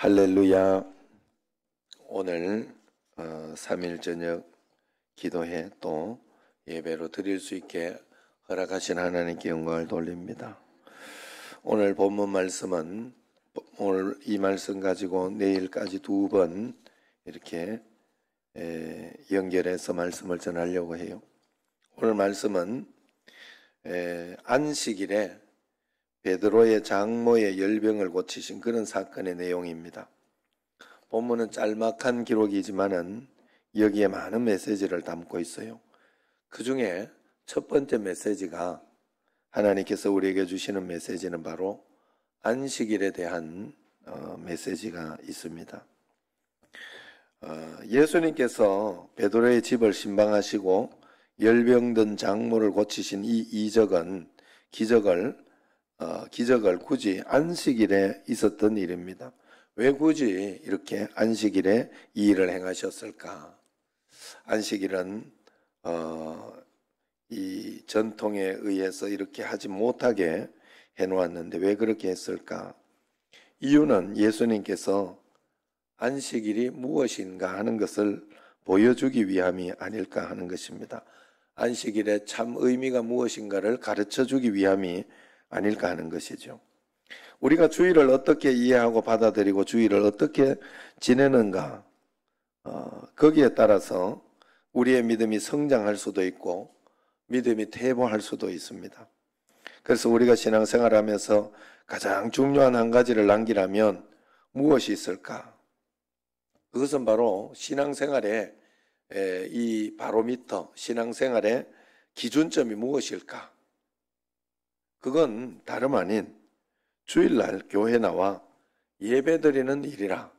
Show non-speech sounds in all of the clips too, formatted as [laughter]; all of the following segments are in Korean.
할렐루야. 오늘 3일 어, 저녁 기도회 또 예배로 드릴 수 있게 허락하신 하나님께 영광을 돌립니다. 오늘 본문 말씀은 오늘 이 말씀 가지고 내일까지 두 번 이렇게 연결해서 말씀을 전하려고 해요. 오늘 말씀은 안식일에 베드로의 장모의 열병을 고치신 그런 사건의 내용입니다. 본문은 짤막한 기록이지만은 여기에 많은 메시지를 담고 있어요. 그 중에 첫 번째 메시지가 하나님께서 우리에게 주시는 메시지는 바로 안식일에 대한 어, 메시지가 있습니다. 어, 예수님께서 베드로의 집을 신방하시고 열병든 장모를 고치신 이 이적은 기적을 어, 기적을 굳이 안식일에 있었던 일입니다. 왜 굳이 이렇게 안식일에 이 일을 행하셨을까? 안식일은 어, 이 전통에 의해서 이렇게 하지 못하게 해놓았는데 왜 그렇게 했을까? 이유는 예수님께서 안식일이 무엇인가 하는 것을 보여주기 위함이 아닐까 하는 것입니다. 안식일의 참 의미가 무엇인가를 가르쳐 주기 위함이 아닐까 하는 것이죠. 우리가 주의를 어떻게 이해하고 받아들이고 주의를 어떻게 지내는가, 어, 거기에 따라서 우리의 믿음이 성장할 수도 있고, 믿음이 퇴보할 수도 있습니다. 그래서 우리가 신앙생활 하면서 가장 중요한 한 가지를 남기라면 무엇이 있을까? 그것은 바로 신앙생활의 이 바로미터, 신앙생활의 기준점이 무엇일까? 그건 다름 아닌 주일날 교회 나와 예배 드리는 일이라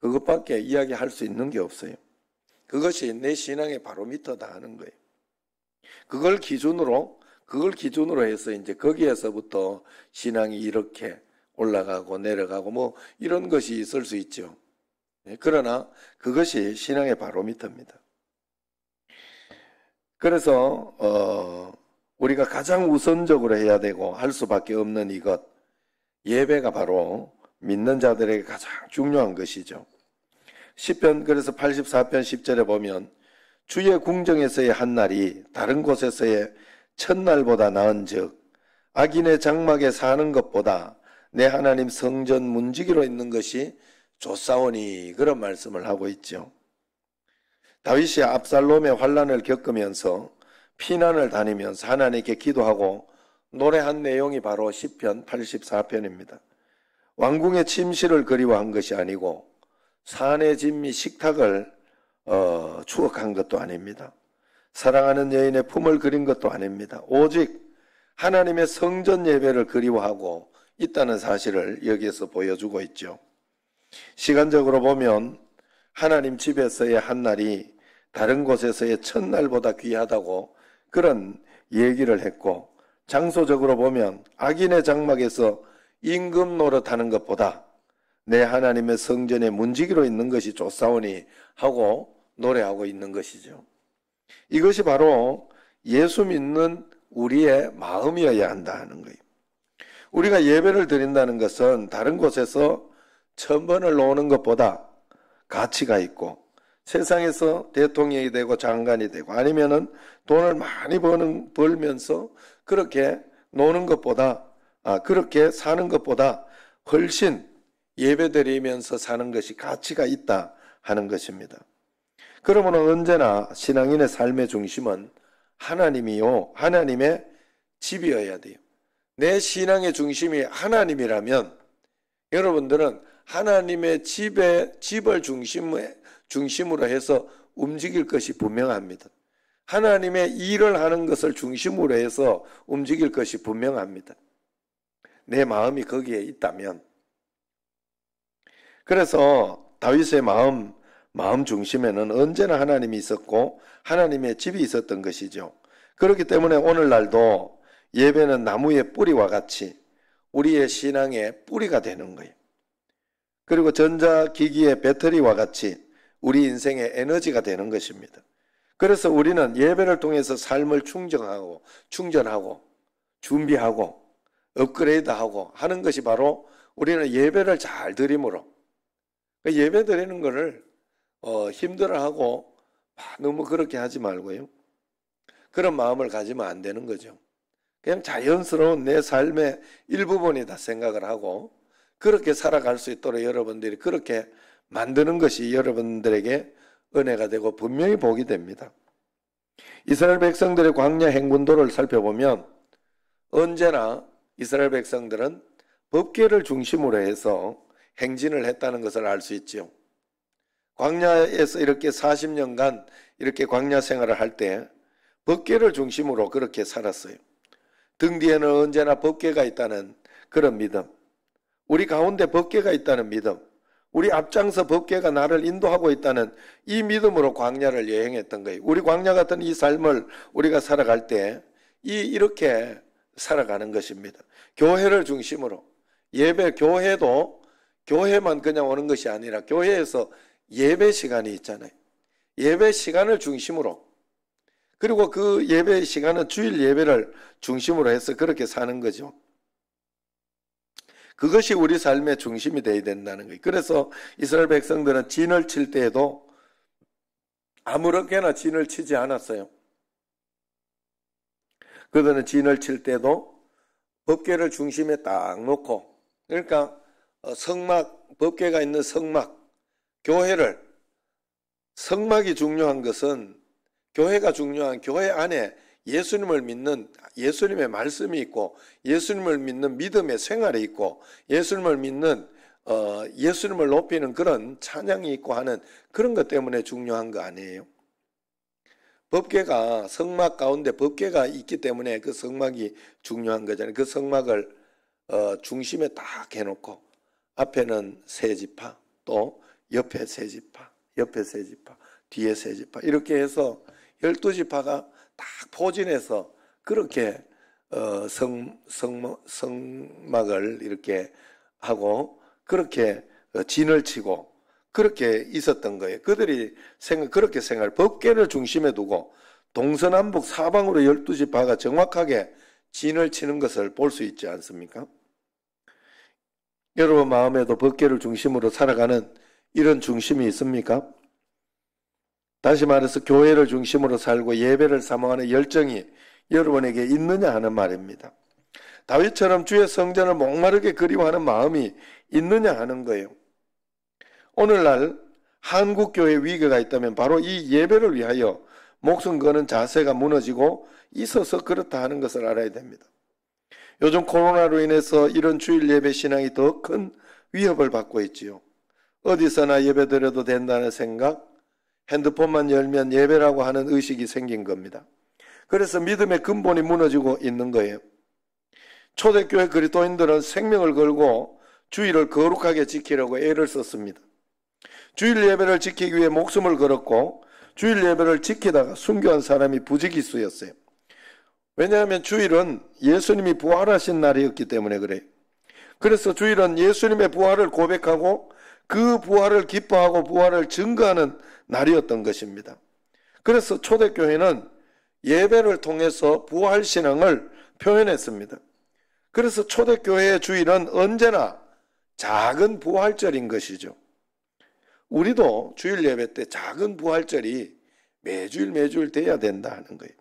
그것밖에 이야기할 수 있는 게 없어요. 그것이 내 신앙의 바로미터다 하는 거예요. 그걸 기준으로 그걸 기준으로 해서 이제 거기에서부터 신앙이 이렇게 올라가고 내려가고 뭐 이런 것이 있을 수 있죠. 네, 그러나 그것이 신앙의 바로미터입니다. 그래서 어 우리가 가장 우선적으로 해야 되고 할 수밖에 없는 이것, 예배가 바로 믿는 자들에게 가장 중요한 것이죠. 10편, 그래서 84편 10절에 보면 주의 궁정에서의 한 날이 다른 곳에서의 첫날보다 나은 즉, 악인의 장막에 사는 것보다 내 하나님 성전 문지기로 있는 것이 조사원이 그런 말씀을 하고 있죠. 다윗이 압살롬의 환란을 겪으면서 피난을 다니면서 하나님께 기도하고 노래한 내용이 바로 10편 84편입니다. 왕궁의 침실을 그리워한 것이 아니고 산의 진미 식탁을 어, 추억한 것도 아닙니다. 사랑하는 여인의 품을 그린 것도 아닙니다. 오직 하나님의 성전 예배를 그리워하고 있다는 사실을 여기에서 보여주고 있죠. 시간적으로 보면 하나님 집에서의 한 날이 다른 곳에서의 첫날보다 귀하다고 그런 얘기를 했고 장소적으로 보면 악인의 장막에서 임금 노릇하는 것보다 내 하나님의 성전에 문지기로 있는 것이 좋사오니 하고 노래하고 있는 것이죠. 이것이 바로 예수 믿는 우리의 마음이어야 한다 는 거예요. 우리가 예배를 드린다는 것은 다른 곳에서 천 번을 노는 것보다 가치가 있고 세상에서 대통령이 되고 장관이 되고 아니면은 돈을 많이 버는 벌면서 그렇게 노는 것보다 아 그렇게 사는 것보다 훨씬 예배드리면서 사는 것이 가치가 있다 하는 것입니다. 그러므로 언제나 신앙인의 삶의 중심은 하나님이요 하나님의 집이어야 돼요. 내 신앙의 중심이 하나님이라면 여러분들은 하나님의 집에 집을 중심에 중심으로 해서 움직일 것이 분명합니다. 하나님의 일을 하는 것을 중심으로 해서 움직일 것이 분명합니다. 내 마음이 거기에 있다면. 그래서 다윗의 마음, 마음 중심에는 언제나 하나님이 있었고 하나님의 집이 있었던 것이죠. 그렇기 때문에 오늘날도 예배는 나무의 뿌리와 같이 우리의 신앙의 뿌리가 되는 거예요. 그리고 전자기기의 배터리와 같이 우리 인생의 에너지가 되는 것입니다. 그래서 우리는 예배를 통해서 삶을 충전하고 충전하고 준비하고 업그레이드하고 하는 것이 바로 우리는 예배를 잘 드림으로 그 예배 드리는 것을 어, 힘들어하고 아, 너무 그렇게 하지 말고요. 그런 마음을 가지면 안 되는 거죠. 그냥 자연스러운 내 삶의 일부분이다 생각을 하고 그렇게 살아갈 수 있도록 여러분들이 그렇게 만드는 것이 여러분들에게 은혜가 되고 분명히 복이 됩니다. 이스라엘 백성들의 광야 행군도를 살펴보면 언제나 이스라엘 백성들은 법계를 중심으로 해서 행진을 했다는 것을 알 수있지 광야에서 이렇게 40년간 이렇게 광야 생활을 할 때 법계를 중심으로 그렇게 살았어요. 등 뒤에는 언제나 법계가 있다는 그런 믿음. 우리 가운데 법계가 있다는 믿음. 우리 앞장서 법계가 나를 인도하고 있다는 이 믿음으로 광야를 여행했던 거예요. 우리 광야 같은 이 삶을 우리가 살아갈 때 이 이렇게 살아가는 것입니다. 교회를 중심으로 예배 교회도 교회만 그냥 오는 것이 아니라 교회에서 예배 시간이 있잖아요. 예배 시간을 중심으로 그리고 그 예배 시간은 주일 예배를 중심으로 해서 그렇게 사는 거죠. 그것이 우리 삶의 중심이 돼야 된다는 거예요. 그래서 이스라엘 백성들은 진을 칠 때에도 아무렇게나 진을 치지 않았어요. 그들은 진을 칠 때도 법계를 중심에 딱 놓고 그러니까 어, 성막 법계가 있는 성막 교회를 성막이 중요한 것은 교회가 중요한 교회 안에 예수님을 믿는 예수님의 말씀이 있고 예수님을 믿는 믿음의 생활이 있고 예수님을 믿는 어, 예수님을 높이는 그런 찬양이 있고 하는 그런 것 때문에 중요한 거 아니에요? 법계가 성막 가운데 법계가 있기 때문에 그 성막이 중요한 거잖아요. 그 성막을 어, 중심에 딱 해놓고 앞에는 세 지파, 또 옆에 세 지파, 옆에 세 지파, 뒤에 세 지파 이렇게 해서 1 2 지파가 딱 포진해서 그렇게 어, 성, 성, 성막을 이렇게 하고 그렇게 어, 진을 치고 그렇게 있었던 거예요. 그들이 생각, 그렇게 생각 법계를 중심에 두고 동서남북 사방으로 12지 바가 정확하게 진을 치는 것을 볼 수 있지 않습니까? 여러분 마음에도 법계를 중심으로 살아가는 이런 중심이 있습니까? 다시 말해서 교회를 중심으로 살고 예배를 사모하는 열정이 여러분에게 있느냐 하는 말입니다. 다윗처럼 주의 성전을 목마르게 그리워하는 마음이 있느냐 하는 거예요. 오늘날 한국 교회 위기가 있다면 바로 이 예배를 위하여 목숨 거는 자세가 무너지고 있어서 그렇다 하는 것을 알아야 됩니다. 요즘 코로나로 인해서 이런 주일 예배 신앙이 더 큰 위협을 받고 있지요. 어디서나 예배 드려도 된다는 생각, 핸드폰만 열면 예배라고 하는 의식이 생긴 겁니다. 그래서 믿음의 근본이 무너지고 있는 거예요. 초대교회 그리스도인들은 생명을 걸고 주일을 거룩하게 지키려고 애를 썼습니다. 주일 예배를 지키기 위해 목숨을 걸었고 주일 예배를 지키다가 순교한 사람이 부지기수였어요. 왜냐하면 주일은 예수님이 부활하신 날이었기 때문에 그래요. 그래서 주일은 예수님의 부활을 고백하고 그 부활을 기뻐하고 부활을 증거하는 날이었던 것입니다. 그래서 초대교회는 예배를 통해서 부활신앙을 표현했습니다. 그래서 초대교회의 주일은 언제나 작은 부활절인 것이죠. 우리도 주일 예배 때 작은 부활절이 매주일 매주일 돼야 된다는 거예요.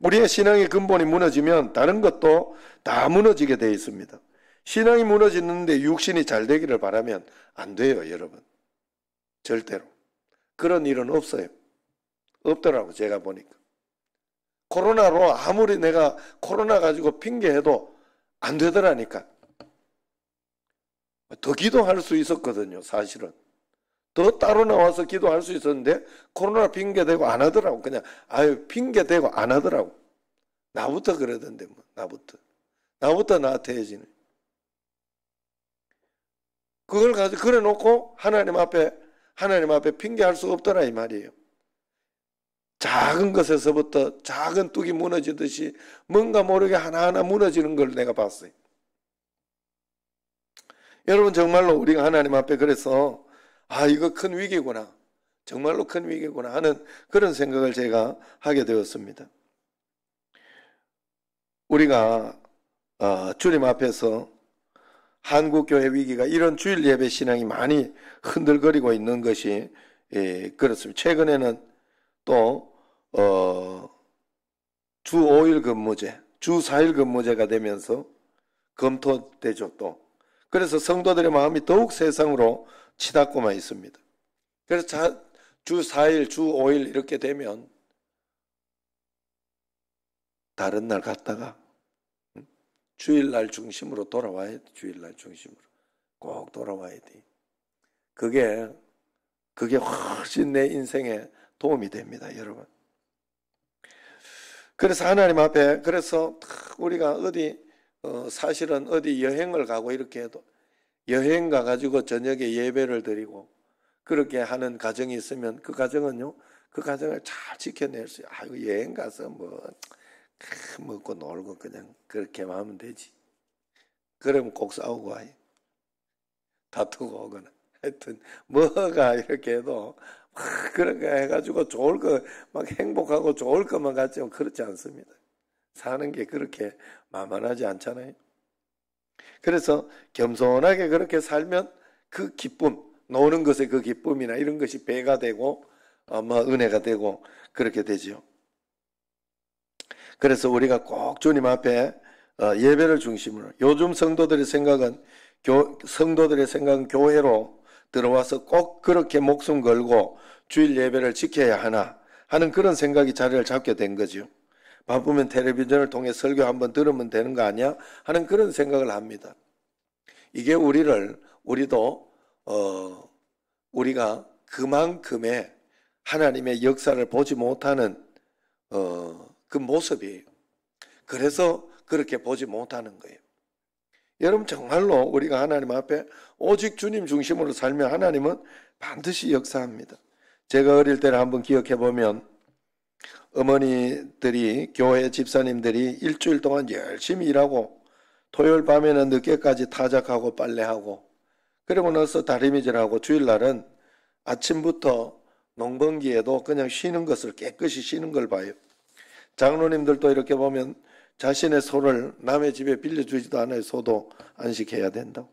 우리의 신앙의 근본이 무너지면 다른 것도 다 무너지게 되어 있습니다. 신앙이 무너지는데 육신이 잘 되기를 바라면 안 돼요, 여러분. 절대로. 그런 일은 없어요. 없더라고 제가 보니까. 코로나로 아무리 내가 코로나 가지고 핑계해도 안 되더라니까. 더 기도할 수 있었거든요, 사실은. 더 따로 나와서 기도할 수 있었는데 코로나 핑계대고 안 하더라고. 그냥 아유 핑계대고 안 하더라고. 나부터 그러던데 뭐 나부터. 나부터 나태해지는. 그걸 가지고 그래 놓고 하나님 앞에 하나님 앞에 핑계할 수 없더라 이 말이에요. 작은 것에서부터 작은 뚝이 무너지듯이 뭔가 모르게 하나하나 무너지는 걸 내가 봤어요. 여러분 정말로 우리가 하나님 앞에 그래서 아 이거 큰 위기구나. 정말로 큰 위기구나 하는 그런 생각을 제가 하게 되었습니다. 우리가 아, 주님 앞에서 한국교회 위기가 이런 주일 예배 신앙이 많이 흔들거리고 있는 것이 예, 그렇습니다. 최근에는 또, 어, 주 5일 근무제, 주 4일 근무제가 되면서 검토되죠, 또. 그래서 성도들의 마음이 더욱 세상으로 치닫고만 있습니다. 그래서 자, 주 4일, 주 5일 이렇게 되면 다른 날 갔다가 주일날 중심으로 돌아와야 돼. 주일날 중심으로. 꼭 돌아와야 돼. 그게, 그게 훨씬 내 인생에 도움이 됩니다, 여러분. 그래서 하나님 앞에, 그래서 우리가 어디, 어, 사실은 어디 여행을 가고 이렇게 해도 여행 가가지고 저녁에 예배를 드리고 그렇게 하는 가정이 있으면 그 가정은요, 그 가정을 잘 지켜낼 수, 아이고, 여행 가서 뭐, 먹고 놀고 그냥 그렇게만 하면 되지. 그럼 꼭 싸우고 와요. 다투고 오거나. 하여튼 뭐가 이렇게 해도 막 그런 거 해가지고 좋을 거 막 행복하고 좋을 것만 같지만 그렇지 않습니다. 사는 게 그렇게 만만하지 않잖아요. 그래서 겸손하게 그렇게 살면 그 기쁨, 노는 것의 그 기쁨이나 이런 것이 배가 되고 아마 어, 뭐 은혜가 되고 그렇게 되지요. 그래서 우리가 꼭 주님 앞에 어, 예배를 중심으로 요즘 성도들의 생각은 교, 성도들의 생각은 교회로 들어와서 꼭 그렇게 목숨 걸고 주일 예배를 지켜야 하나 하는 그런 생각이 자리를 잡게 된 거죠. 바쁘면 텔레비전을 통해 설교 한번 들으면 되는 거 아니야? 하는 그런 생각을 합니다. 이게 우리를 우리도 어 우리가 그만큼의 하나님의 역사를 보지 못하는 어그 모습이에요. 그래서 그렇게 보지 못하는 거예요. 여러분 정말로 우리가 하나님 앞에 오직 주님 중심으로 살면 하나님은 반드시 역사합니다. 제가 어릴 때를 한번 기억해 보면 어머니들이 교회 집사님들이 일주일 동안 열심히 일하고 토요일 밤에는 늦게까지 타작하고 빨래하고 그러고 나서 다리미질하고 주일날은 아침부터 농번기에도 그냥 쉬는 것을 깨끗이 쉬는 걸 봐요. 장로님들도 이렇게 보면 자신의 소를 남의 집에 빌려주지도 않을 소도 안식해야 된다고.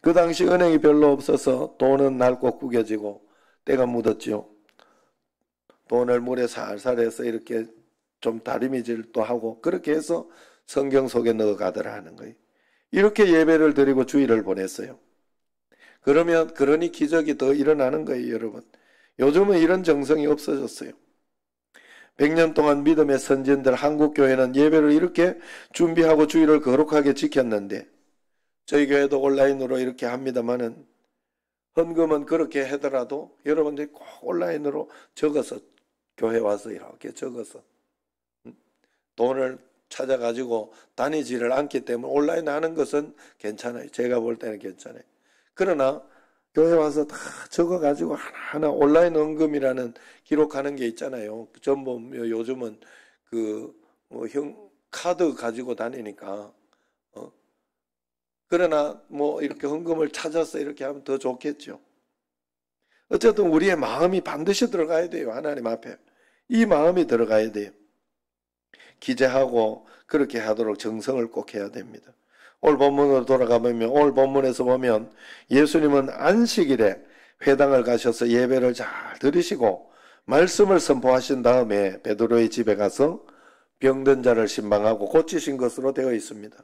그 당시 은행이 별로 없어서 돈은 낡고 구겨지고 때가 묻었지요. 돈을 물에 살살 해서 이렇게 좀 다리미질도 하고 그렇게 해서 성경 속에 넣어가더라 하는 거예요. 이렇게 예배를 드리고 주의를 보냈어요. 그러면 그러니 기적이 더 일어나는 거예요, 여러분. 요즘은 이런 정성이 없어졌어요. 100년 동안 믿음의 선진들 한국교회는 예배를 이렇게 준비하고 주의를 거룩하게 지켰는데 저희 교회도 온라인으로 이렇게 합니다마는 헌금은 그렇게 하더라도 여러분들이 꼭 온라인으로 적어서 교회 와서 이렇게 적어서 음, 돈을 찾아가지고 다니지를 않기 때문에 온라인 하는 것은 괜찮아요. 제가 볼 때는 괜찮아요. 그러나 교회 와서 다 적어가지고 하나하나 온라인 언금이라는 기록하는 게 있잖아요. 전범 요즘은 그뭐형 카드 가지고 다니니까 어 그러나 뭐 이렇게 헌금을 찾아서 이렇게 하면 더 좋겠죠. 어쨌든 우리의 마음이 반드시 들어가야 돼요. 하나님 앞에 이 마음이 들어가야 돼요. 기재하고 그렇게 하도록 정성을 꼭 해야 됩니다. 오늘 본문으로 돌아가면 보 오늘 본문에서 보면 예수님은 안식일에 회당을 가셔서 예배를 잘들으시고 말씀을 선포하신 다음에 베드로의 집에 가서 병든 자를 신방하고 고치신 것으로 되어 있습니다.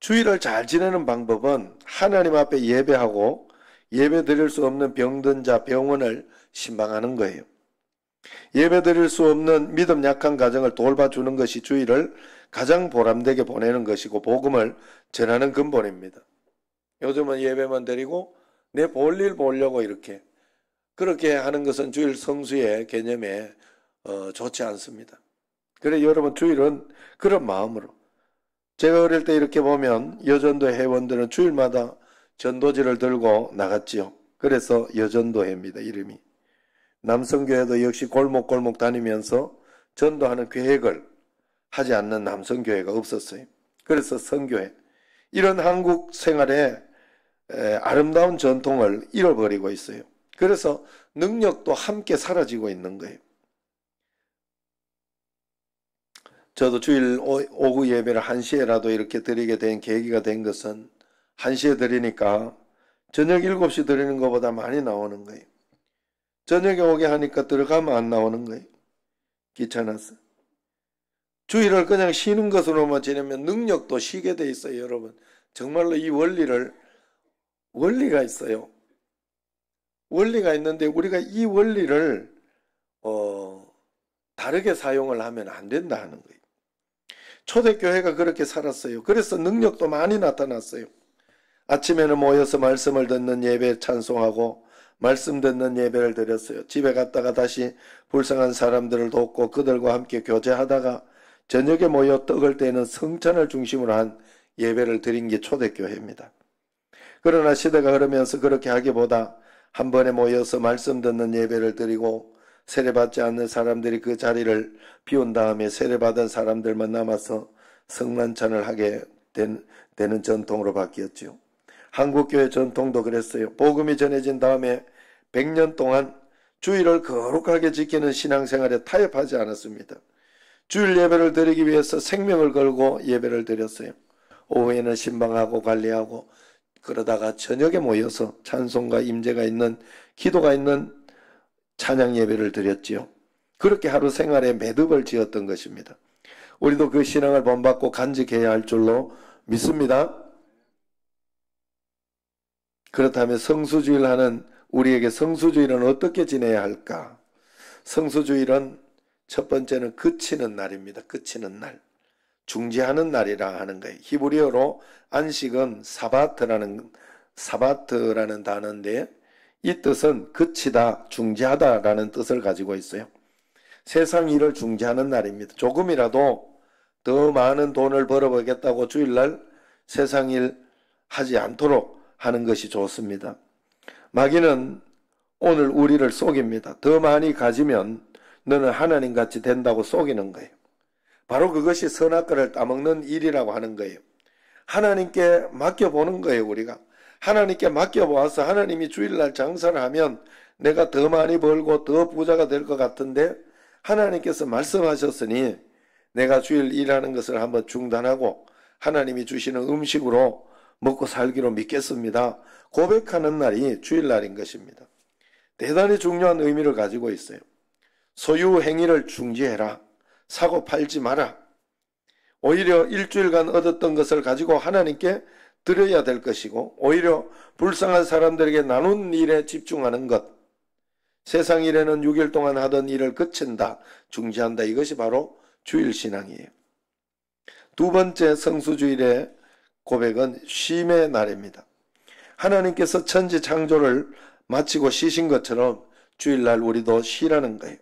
주일을 잘 지내는 방법은 하나님 앞에 예배하고 예배 드릴 수 없는 병든 자 병원을 신방하는 거예요. 예배 드릴 수 없는 믿음 약한 가정을 돌봐주는 것이 주일을 가장 보람되게 보내는 것이고 복음을 전하는 근본입니다. 요즘은 예배만 드리고 내 볼 일 보려고 이렇게 그렇게 하는 것은 주일 성수의 개념에 어, 좋지 않습니다. 그래 여러분 주일은 그런 마음으로 제가 어릴 때 이렇게 보면 여전도 회원들은 주일마다 전도지를 들고 나갔지요. 그래서 여전도회입니다. 이름이 남성교회도 역시 골목골목 다니면서 전도하는 계획을 하지 않는 남성교회가 없었어요. 그래서 성교회. 이런 한국 생활에 아름다운 전통을 잃어버리고 있어요. 그래서 능력도 함께 사라지고 있는 거예요. 저도 주일 오후 예배를 1시에라도 이렇게 드리게 된 계기가 된 것은 1시에 드리니까 저녁 7시 드리는 것보다 많이 나오는 거예요. 저녁에 오게 하니까 들어가면 안 나오는 거예요. 귀찮았어 주일을 그냥 쉬는 것으로만 지내면 능력도 쉬게 돼 있어요, 여러분. 정말로 이 원리를, 원리가 있어요. 원리가 있는데 우리가 이 원리를, 어, 다르게 사용을 하면 안 된다 하는 거예요. 초대교회가 그렇게 살았어요. 그래서 능력도 많이 나타났어요. 아침에는 모여서 말씀을 듣는 예배 찬송하고 말씀 듣는 예배를 드렸어요. 집에 갔다가 다시 불쌍한 사람들을 돕고 그들과 함께 교제하다가 저녁에 모여 떡을 떼는 성찬을 중심으로 한 예배를 드린 게 초대교회입니다. 그러나 시대가 흐르면서 그렇게 하기보다 한 번에 모여서 말씀 듣는 예배를 드리고 세례받지 않는 사람들이 그 자리를 비운 다음에 세례받은 사람들만 남아서 성난찬을 하게 된, 되는 전통으로 바뀌었지요. 한국교회 전통도 그랬어요. 복음이 전해진 다음에 100년 동안 주의를 거룩하게 지키는 신앙생활에 타협하지 않았습니다. 주일 예배를 드리기 위해서 생명을 걸고 예배를 드렸어요. 오후에는 신방하고 관리하고 그러다가 저녁에 모여서 찬송과 임재가 있는 기도가 있는 찬양 예배를 드렸지요. 그렇게 하루 생활에 매듭을 지었던 것입니다. 우리도 그 신앙을 본받고 간직해야 할 줄로 믿습니다. 그렇다면 성수주일 하는 우리에게 성수주일은 어떻게 지내야 할까? 성수주일은 첫 번째는 그치는 날입니다. 그치는 날. 중지하는 날이라 하는 거예요. 히브리어로 안식은 사바트라는 사바트라는 단어인데 이 뜻은 그치다, 중지하다라는 뜻을 가지고 있어요. 세상 일을 중지하는 날입니다. 조금이라도 더 많은 돈을 벌어보겠다고 주일날 세상 일 하지 않도록 하는 것이 좋습니다. 마귀는 오늘 우리를 속입니다. 더 많이 가지면 너는 하나님 같이 된다고 속이는 거예요. 바로 그것이 선악과를 따먹는 일이라고 하는 거예요. 하나님께 맡겨보는 거예요, 우리가. 하나님께 맡겨보아서 하나님이 주일날 장사를 하면 내가 더 많이 벌고 더 부자가 될 것 같은데 하나님께서 말씀하셨으니 내가 주일 일하는 것을 한번 중단하고 하나님이 주시는 음식으로 먹고 살기로 믿겠습니다. 고백하는 날이 주일날인 것입니다. 대단히 중요한 의미를 가지고 있어요. 소유 행위를 중지해라. 사고 팔지 마라. 오히려 일주일간 얻었던 것을 가지고 하나님께 드려야 될 것이고 오히려 불쌍한 사람들에게 나눈 일에 집중하는 것. 세상 일에는 6일 동안 하던 일을 그친다, 중지한다. 이것이 바로 주일 신앙이에요. 두 번째 성수주일의 고백은 쉼의 날입니다. 하나님께서 천지 창조를 마치고 쉬신 것처럼 주일날 우리도 쉬라는 거예요.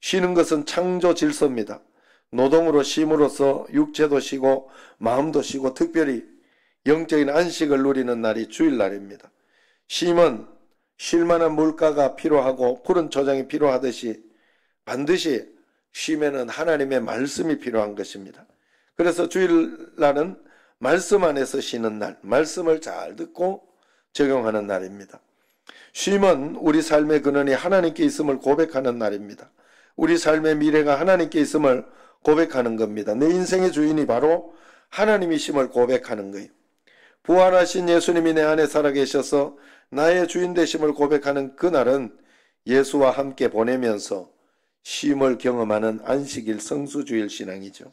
쉬는 것은 창조 질서입니다. 노동으로 쉼으로써 육체도 쉬고 마음도 쉬고 특별히 영적인 안식을 누리는 날이 주일날입니다. 쉼은 쉴만한 물가가 필요하고 푸른 초장이 필요하듯이 반드시 쉼에는 하나님의 말씀이 필요한 것입니다. 그래서 주일날은 말씀 안에서 쉬는 날, 말씀을 잘 듣고 적용하는 날입니다. 쉼은 우리 삶의 근원이 하나님께 있음을 고백하는 날입니다. 우리 삶의 미래가 하나님께 있음을 고백하는 겁니다. 내 인생의 주인이 바로 하나님이심을 고백하는 거예요. 부활하신 예수님이 내 안에 살아계셔서 나의 주인 되심을 고백하는 그날은 예수와 함께 보내면서 쉼을 경험하는 안식일 성수주일 신앙이죠.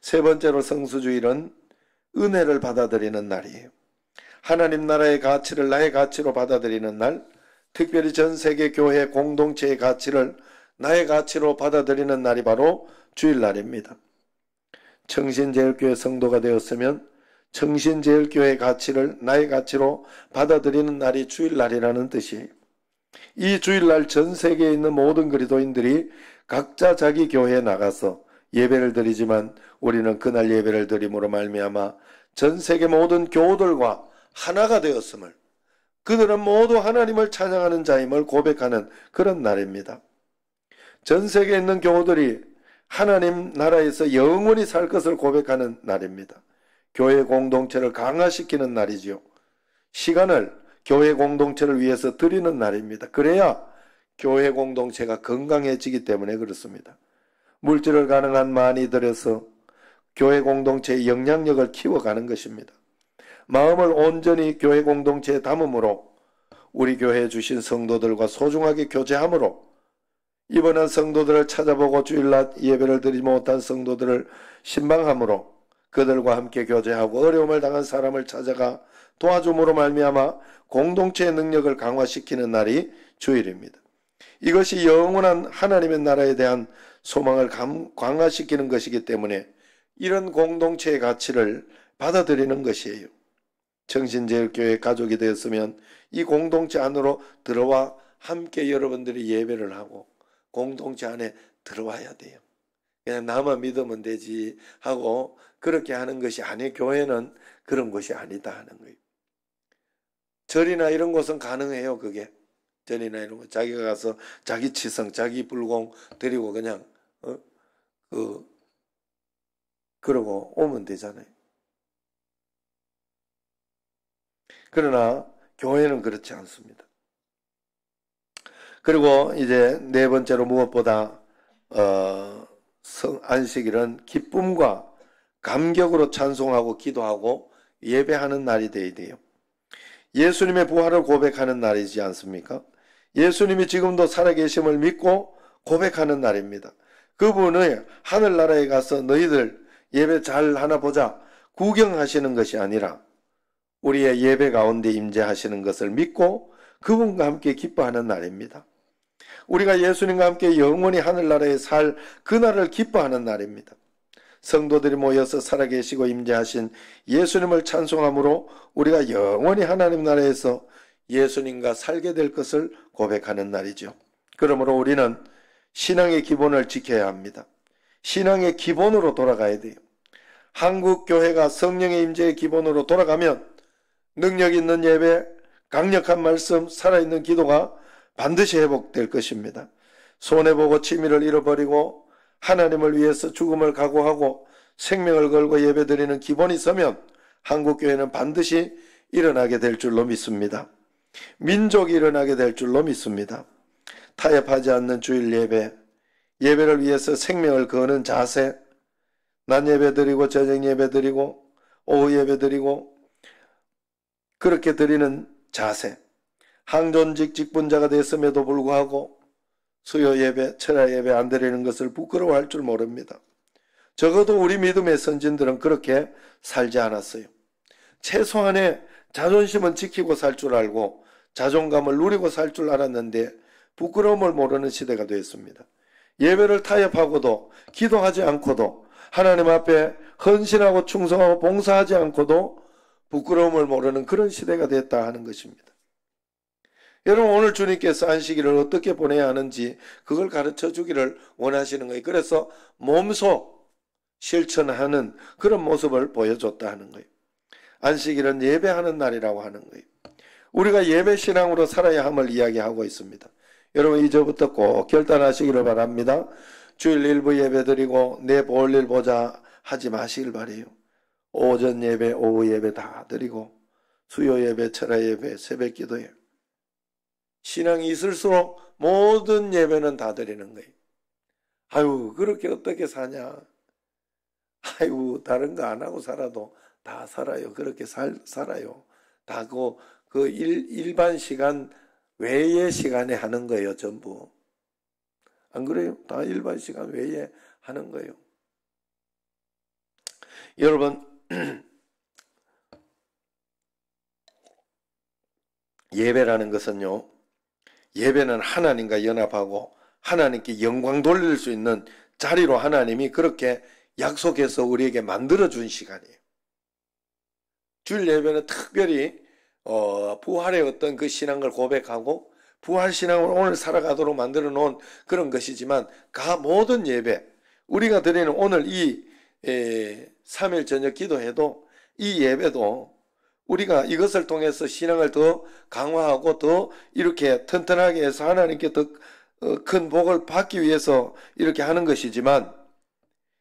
세 번째로 성수주일은 은혜를 받아들이는 날이에요. 하나님 나라의 가치를 나의 가치로 받아들이는 날, 특별히 전 세계 교회 공동체의 가치를 나의 가치로 받아들이는 날이 바로 주일날입니다. 청신제일교회 성도가 되었으면 청신제일교회의 가치를 나의 가치로 받아들이는 날이 주일날이라는 뜻이에요. 이 주일날 전 세계에 있는 모든 그리도인들이 각자 자기 교회에 나가서 예배를 드리지만 우리는 그날 예배를 드림으로 말미암아 전 세계 모든 교우들과 하나가 되었음을 그들은 모두 하나님을 찬양하는 자임을 고백하는 그런 날입니다. 전 세계에 있는 교우들이 하나님 나라에서 영원히 살 것을 고백하는 날입니다. 교회 공동체를 강화시키는 날이지요. 시간을 교회 공동체를 위해서 드리는 날입니다. 그래야 교회 공동체가 건강해지기 때문에 그렇습니다. 물질을 가능한 많이 들여서 교회 공동체의 영향력을 키워가는 것입니다. 마음을 온전히 교회 공동체에 담음으로 우리 교회에 주신 성도들과 소중하게 교제함으로 이번엔 성도들을 찾아보고 주일낮 예배를 드리지 못한 성도들을 신방함으로 그들과 함께 교제하고 어려움을 당한 사람을 찾아가 도와줌으로 말미암아 공동체의 능력을 강화시키는 날이 주일입니다. 이것이 영원한 하나님의 나라에 대한 소망을 강화시키는 것이기 때문에 이런 공동체의 가치를 받아들이는 것이에요. 정신제일교회 가족이 되었으면 이 공동체 안으로 들어와 함께 여러분들이 예배를 하고 공동체 안에 들어와야 돼요. 그냥 나만 믿으면 되지 하고 그렇게 하는 것이 아니 교회는 그런 것이 아니다 하는 거예요. 절이나 이런 곳은 가능해요 그게 절이나 이런 곳 자기가 가서 자기 치성 자기 불공 드리고 그냥 어? 그 그러고 오면 되잖아요. 그러나 교회는 그렇지 않습니다. 그리고 이제 네 번째로 무엇보다 어, 안식일은 기쁨과 감격으로 찬송하고 기도하고 예배하는 날이 되어야 돼요. 예수님의 부활을 고백하는 날이지 않습니까? 예수님이 지금도 살아계심을 믿고 고백하는 날입니다. 그분의 하늘나라에 가서 너희들 예배 잘 하나 보자 구경하시는 것이 아니라 우리의 예배 가운데 임재하시는 것을 믿고 그분과 함께 기뻐하는 날입니다. 우리가 예수님과 함께 영원히 하늘나라에 살 그날을 기뻐하는 날입니다. 성도들이 모여서 살아계시고 임재하신 예수님을 찬송함으로 우리가 영원히 하나님 나라에서 예수님과 살게 될 것을 고백하는 날이죠. 그러므로 우리는 신앙의 기본을 지켜야 합니다. 신앙의 기본으로 돌아가야 돼요. 한국 교회가 성령의 임재의 기본으로 돌아가면 능력 있는 예배, 강력한 말씀, 살아있는 기도가 반드시 회복될 것입니다. 손해보고 취미를 잃어버리고 하나님을 위해서 죽음을 각오하고 생명을 걸고 예배드리는 기본이 서면 한국교회는 반드시 일어나게 될 줄로 믿습니다. 민족이 일어나게 될 줄로 믿습니다. 타협하지 않는 주일 예배, 예배를 위해서 생명을 거는 자세, 낮 예배 드리고 저녁 예배 드리고 오후 예배 드리고 그렇게 드리는 자세, 항존직 직분자가 됐음에도 불구하고 수요 예배, 철야 예배 안 드리는 것을 부끄러워할 줄 모릅니다. 적어도 우리 믿음의 선진들은 그렇게 살지 않았어요. 최소한의 자존심은 지키고 살 줄 알고 자존감을 누리고 살 줄 알았는데 부끄러움을 모르는 시대가 되었습니다. 예배를 타협하고도 기도하지 않고도 하나님 앞에 헌신하고 충성하고 봉사하지 않고도 부끄러움을 모르는 그런 시대가 됐다 하는 것입니다. 여러분 오늘 주님께서 안식일을 어떻게 보내야 하는지 그걸 가르쳐 주기를 원하시는 거예요. 그래서 몸소 실천하는 그런 모습을 보여줬다 하는 거예요. 안식일은 예배하는 날이라고 하는 거예요. 우리가 예배 신앙으로 살아야 함을 이야기하고 있습니다. 여러분 이제부터 꼭 결단하시기를 바랍니다. 주일 일부 예배 드리고 내볼일 보자 하지 마시길 바래요. 오전 예배, 오후 예배 다 드리고 수요 예배, 철야 예배, 새벽 기도예요. 신앙이 있을수록 모든 예배는 다 드리는 거예요. 아유, 그렇게 어떻게 사냐? 아유, 다른 거 안 하고 살아도 다 살아요. 그렇게 살, 살아요. 다 그, 그 일, 일반 시간 외의 시간에 하는 거예요, 전부. 안 그래요? 다 일반 시간 외에 하는 거예요. 여러분, [clears throat] 예배라는 것은요, 예배는 하나님과 연합하고 하나님께 영광 돌릴 수 있는 자리로 하나님이 그렇게 약속해서 우리에게 만들어준 시간이에요. 주일 예배는 특별히 어, 부활의 어떤 그 신앙을 고백하고 부활 신앙을 오늘 살아가도록 만들어 놓은 그런 것이지만 가 모든 예배 우리가 드리는 오늘 이 에, 3일 저녁 기도해도 이 예배도 우리가 이것을 통해서 신앙을 더 강화하고 더 이렇게 튼튼하게 해서 하나님께 더큰 어, 복을 받기 위해서 이렇게 하는 것이지만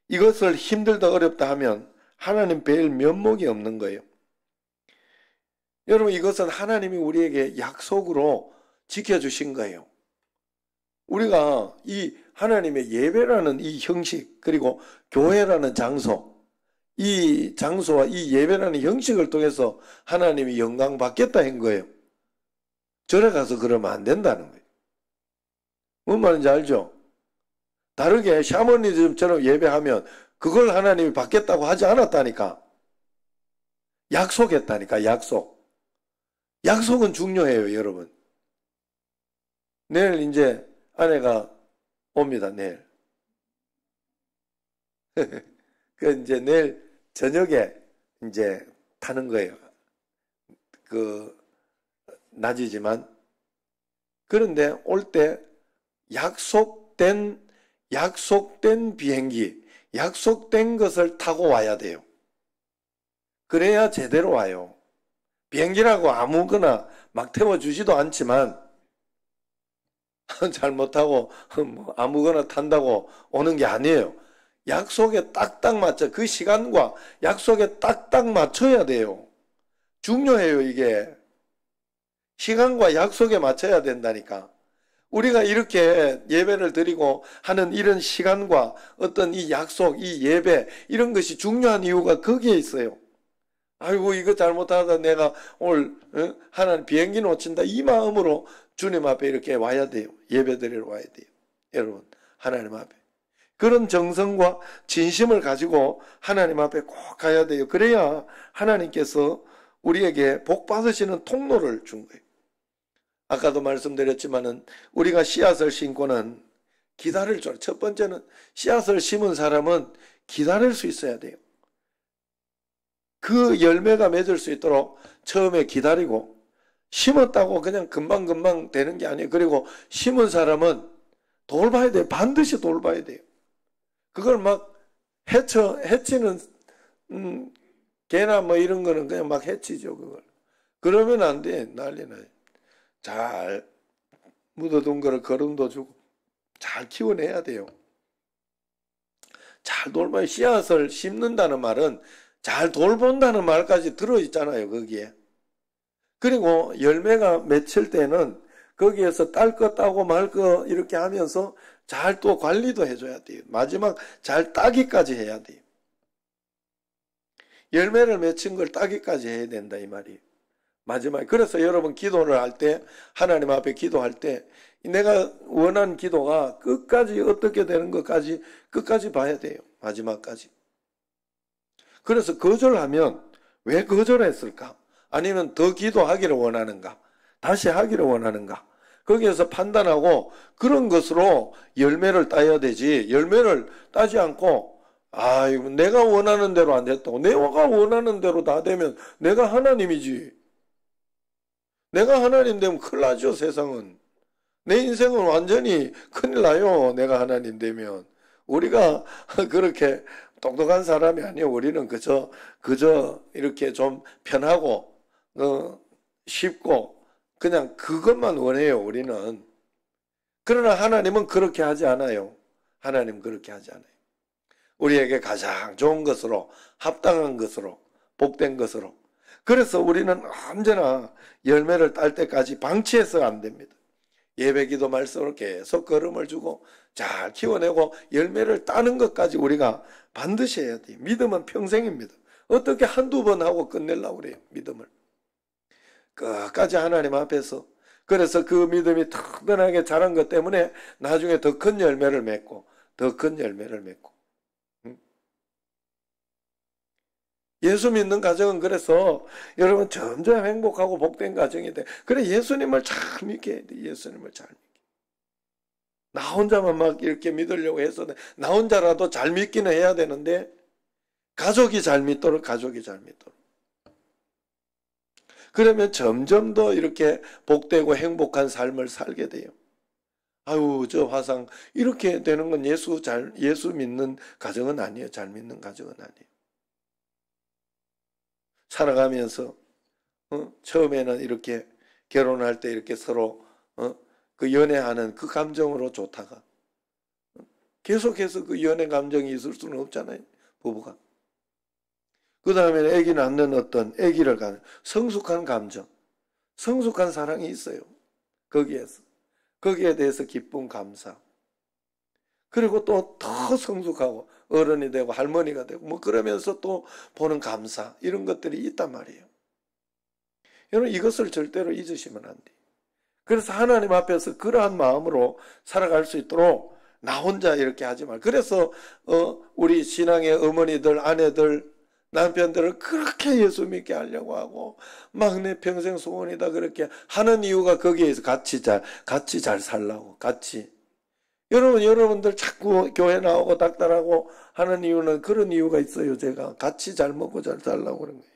이것을 힘들다 어렵다 하면 하나님 배일 면목이 없는 거예요. 여러분 이것은 하나님이 우리에게 약속으로 지켜주신 거예요. 우리가 이 하나님의 예배라는 이 형식 그리고 교회라는 장소 이 장소와 이 예배라는 형식을 통해서 하나님이 영광 받겠다 한 거예요. 절에 가서 그러면 안 된다는 거예요. 뭔 말인지 알죠? 다르게 샤머니즘처럼 예배하면 그걸 하나님이 받겠다고 하지 않았다니까. 약속했다니까, 약속. 약속은 중요해요, 여러분. 내일 이제 아내가 옵니다, 내일. [laughs] 그 이제 내일 저녁에 이제 타는 거예요. 그 낮이지만 그런데 올 때 약속된 약속된 비행기, 약속된 것을 타고 와야 돼요. 그래야 제대로 와요. 비행기라고 아무거나 막 태워주지도 않지만, [laughs] 잘못하고 뭐 아무거나 탄다고 오는 게 아니에요. 약속에 딱딱 맞춰 그 시간과 약속에 딱딱 맞춰야 돼요. 중요해요 이게. 시간과 약속에 맞춰야 된다니까. 우리가 이렇게 예배를 드리고 하는 이런 시간과 어떤 이 약속, 이 예배 이런 것이 중요한 이유가 거기에 있어요. 아이고 이거 잘못하다 내가 오늘 어? 하나님 비행기 놓친다 이 마음으로 주님 앞에 이렇게 와야 돼요. 예배 드리러 와야 돼요. 여러분 하나님 앞에. 그런 정성과 진심을 가지고 하나님 앞에 꼭 가야 돼요. 그래야 하나님께서 우리에게 복 받으시는 통로를 준 거예요. 아까도 말씀드렸지만은 우리가 씨앗을 심고는 기다릴 줄. 첫 번째는 씨앗을 심은 사람은 기다릴 수 있어야 돼요. 그 열매가 맺을 수 있도록 처음에 기다리고 심었다고 그냥 금방금방 되는 게 아니에요. 그리고 심은 사람은 돌봐야 돼요. 반드시 돌봐야 돼요. 그걸 막 해쳐, 해치는, 음, 개나 뭐 이런 거는 그냥 막 해치죠, 그걸. 그러면 안 돼. 난리 나요. 잘 묻어둔 거를 거름도 주고 잘 키워내야 돼요. 잘 돌봐요. 씨앗을 심는다는 말은 잘 돌본다는 말까지 들어있잖아요, 거기에. 그리고 열매가 맺힐 때는 거기에서 딸것 따고 말것 이렇게 하면서 잘또 관리도 해줘야 돼요. 마지막 잘 따기까지 해야 돼요. 열매를 맺힌 걸 따기까지 해야 된다 이 말이에요. 마지막에 그래서 여러분 기도를 할 때 하나님 앞에 기도할 때 내가 원한 기도가 끝까지 어떻게 되는 것까지 끝까지 봐야 돼요. 마지막까지. 그래서 거절하면 왜 거절했을까? 아니면 더 기도하기를 원하는가? 다시 하기를 원하는가? 거기에서 판단하고 그런 것으로 열매를 따야 되지 열매를 따지 않고 아, 이거 내가 원하는 대로 안 됐다고. 내가 원하는 대로 다 되면 내가 하나님이지. 내가 하나님 되면 큰일 나죠, 세상은. 내 인생은 완전히 큰일 나요, 내가 하나님 되면. 우리가 [laughs] 그렇게 똑똑한 사람이 아니에요. 우리는 그저, 그저 이렇게 좀 편하고, 어, 쉽고, 그냥 그것만 원해요, 우리는. 그러나 하나님은 그렇게 하지 않아요. 하나님 그렇게 하지 않아요. 우리에게 가장 좋은 것으로, 합당한 것으로, 복된 것으로. 그래서 우리는 언제나 열매를 딸 때까지 방치해서 안 됩니다. 예배 기도 말씀으로 계속 걸음을 주고 잘 키워내고 열매를 따는 것까지 우리가 반드시 해야 돼요. 믿음은 평생입니다. 어떻게 한두 번 하고 끝낼라 그래요, 믿음을. 끝까지 하나님 앞에서 그래서 그 믿음이 특별하게 자란 것 때문에 나중에 더 큰 열매를 맺고 더 큰 열매를 맺고 예수 믿는 가정은 그래서 여러분 점점 행복하고 복된 가정이 돼. 그래 예수님을 잘 믿게 예수님을 잘 믿게. 나 혼자만 막 이렇게 믿으려고 해서 나 혼자라도 잘 믿기는 해야 되는데 가족이 잘 믿도록 가족이 잘 믿도록. 그러면 점점 더 이렇게 복되고 행복한 삶을 살게 돼요. 아유, 저 화상. 이렇게 되는 건 예수 잘, 예수 믿는 가정은 아니에요. 잘 믿는 가정은 아니에요. 살아가면서, 어? 처음에는 이렇게 결혼할 때 이렇게 서로, 어? 그 연애하는 그 감정으로 좋다가, 어, 계속해서 그 연애 감정이 있을 수는 없잖아요. 부부가. 그다음에애기 낳는 어떤 애기를 가는 성숙한 감정, 성숙한 사랑이 있어요. 거기에서. 거기에 대해서 기쁨, 감사. 그리고 또 더 성숙하고 어른이 되고 할머니가 되고 뭐 그러면서 또 보는 감사 이런 것들이 있단 말이에요. 여러분 이것을 절대로 잊으시면 안 돼요. 그래서 하나님 앞에서 그러한 마음으로 살아갈 수 있도록 나 혼자 이렇게 하지 말. 그래서 어 우리 신앙의 어머니들 아내들 남편들을 그렇게 예수 믿게 하려고 하고 막내 평생 소원이다 그렇게 하는 이유가 거기에서 같이 잘 같이 잘 살라고 같이 여러분 여러분들 자꾸 교회 나오고 닥달하고 하는 이유는 그런 이유가 있어요 제가 같이 잘 먹고 잘 살라고 그런 거예요.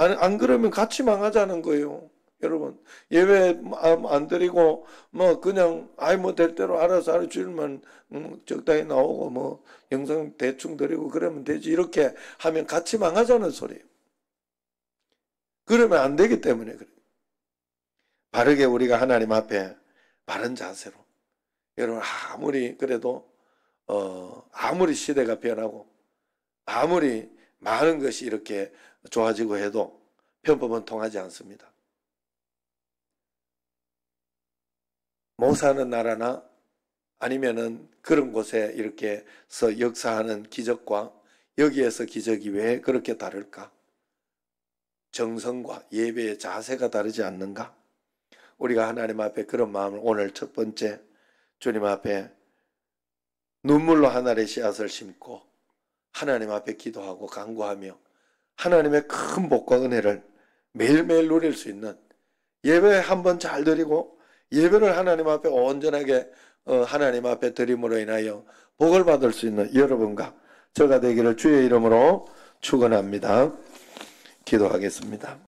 안, 안 그러면 같이 망하자는 거예요. 여러분 예배 안 드리고 뭐 그냥 아이 뭐될 대로 알아서 알루주면음 적당히 나오고 뭐 영상 대충 드리고 그러면 되지 이렇게 하면 같이 망하자는 소리예요. 그러면 안 되기 때문에 그래 바르게 우리가 하나님 앞에 바른 자세로 여러분 아무리 그래도 어 아무리 시대가 변하고 아무리 많은 것이 이렇게 좋아지고 해도 편법은 통하지 않습니다. 모사하는 나라나 아니면은 그런 곳에 이렇게서 역사하는 기적과 여기에서 기적이 왜 그렇게 다를까? 정성과 예배의 자세가 다르지 않는가? 우리가 하나님 앞에 그런 마음을 오늘 첫 번째 주님 앞에 눈물로 하나의 씨앗을 심고 하나님 앞에 기도하고 간구하며 하나님의 큰 복과 은혜를 매일매일 누릴 수 있는 예배 한번잘 드리고 예배를 하나님 앞에 온전하게 어, 하나님 앞에 드림으로 인하여 복을 받을 수 있는 여러분과 저가 되기를 주의 이름으로 축원합니다. 기도하겠습니다.